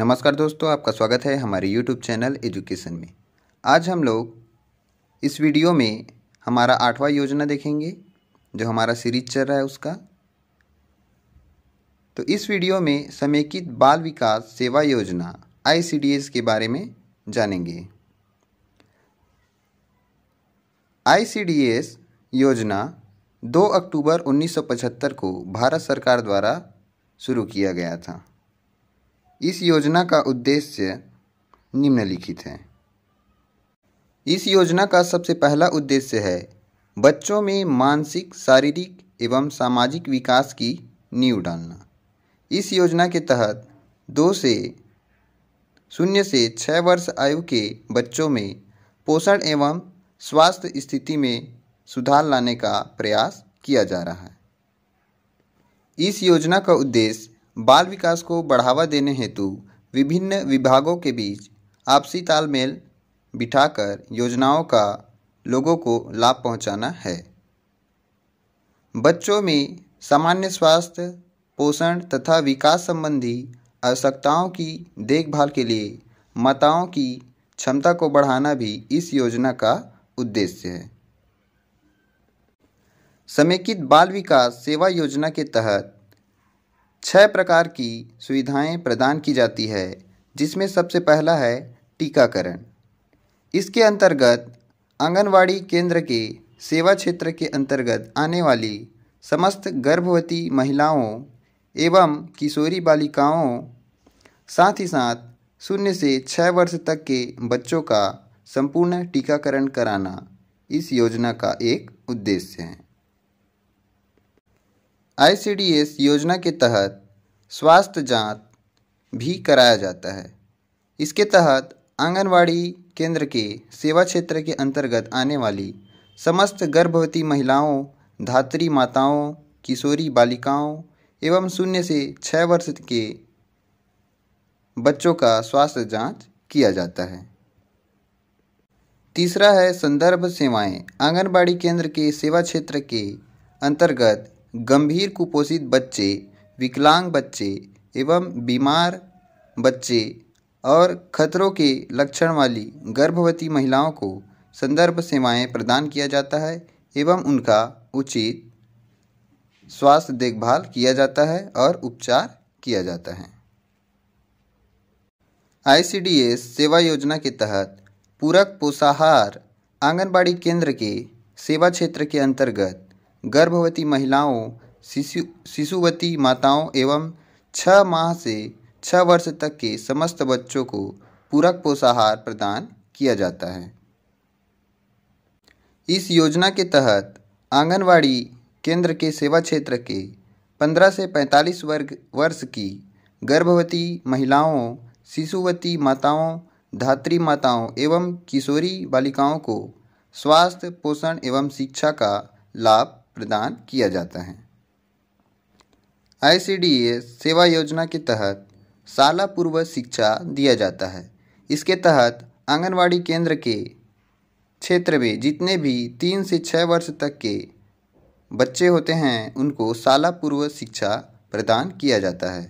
नमस्कार दोस्तों आपका स्वागत है हमारे YouTube चैनल एजुकेशन में आज हम लोग इस वीडियो में हमारा आठवां योजना देखेंगे जो हमारा सीरीज चल रहा है उसका तो इस वीडियो में समेकित बाल विकास सेवा योजना आई के बारे में जानेंगे आई योजना 2 अक्टूबर 1975 को भारत सरकार द्वारा शुरू किया गया था इस योजना का उद्देश्य निम्नलिखित है इस योजना का सबसे पहला उद्देश्य है बच्चों में मानसिक शारीरिक एवं सामाजिक विकास की नींव डालना इस योजना के तहत दो से शून्य से छः वर्ष आयु के बच्चों में पोषण एवं स्वास्थ्य स्थिति में सुधार लाने का प्रयास किया जा रहा है इस योजना का उद्देश्य बाल विकास को बढ़ावा देने हेतु विभिन्न विभागों के बीच आपसी तालमेल बिठाकर योजनाओं का लोगों को लाभ पहुंचाना है बच्चों में सामान्य स्वास्थ्य पोषण तथा विकास संबंधी आवश्यकताओं की देखभाल के लिए माताओं की क्षमता को बढ़ाना भी इस योजना का उद्देश्य है समेकित बाल विकास सेवा योजना के तहत छः प्रकार की सुविधाएं प्रदान की जाती है जिसमें सबसे पहला है टीकाकरण इसके अंतर्गत आंगनवाड़ी केंद्र के सेवा क्षेत्र के अंतर्गत आने वाली समस्त गर्भवती महिलाओं एवं किशोरी बालिकाओं साथ ही साथ शून्य से छः वर्ष तक के बच्चों का संपूर्ण टीकाकरण कराना इस योजना का एक उद्देश्य है आईसीडीएस योजना के तहत स्वास्थ्य जांच भी कराया जाता है इसके तहत आंगनवाड़ी केंद्र के सेवा क्षेत्र के अंतर्गत आने वाली समस्त गर्भवती महिलाओं धात्री माताओं किशोरी बालिकाओं एवं शून्य से छः वर्ष के बच्चों का स्वास्थ्य जांच किया जाता है तीसरा है संदर्भ सेवाएं आंगनबाड़ी केंद्र के सेवा क्षेत्र के अंतर्गत गंभीर कुपोषित बच्चे विकलांग बच्चे एवं बीमार बच्चे और खतरों के लक्षण वाली गर्भवती महिलाओं को संदर्भ सेवाएं प्रदान किया जाता है एवं उनका उचित स्वास्थ्य देखभाल किया जाता है और उपचार किया जाता है आईसीडीएस सेवा योजना के तहत पूरक पोषाहार आंगनबाड़ी केंद्र के सेवा क्षेत्र के अंतर्गत गर्भवती महिलाओं शिशु शिशुवती माताओं एवं छः माह से छः वर्ष तक के समस्त बच्चों को पूरक पोषाहार प्रदान किया जाता है इस योजना के तहत आंगनवाड़ी केंद्र के सेवा क्षेत्र के 15 से 45 वर्ग वर्ष की गर्भवती महिलाओं शिशुवती माताओं धात्री माताओं एवं किशोरी बालिकाओं को स्वास्थ्य पोषण एवं शिक्षा का लाभ प्रदान किया जाता है आई सेवा योजना के तहत शाला पूर्व शिक्षा दिया जाता है इसके तहत आंगनवाड़ी केंद्र के क्षेत्र में जितने भी तीन से छः वर्ष तक के बच्चे होते हैं उनको शाला पूर्व शिक्षा प्रदान किया जाता है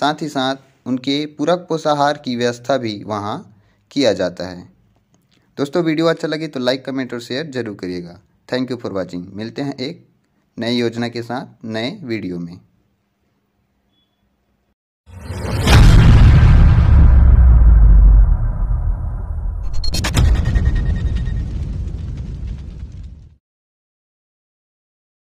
साथ ही साथ उनके पूरक पोषाहार की व्यवस्था भी वहाँ किया जाता है दोस्तों वीडियो अच्छा लगे तो लाइक कमेंट और शेयर जरूर करिएगा थैंक यू फॉर वॉचिंग मिलते हैं एक नई योजना के साथ नए वीडियो में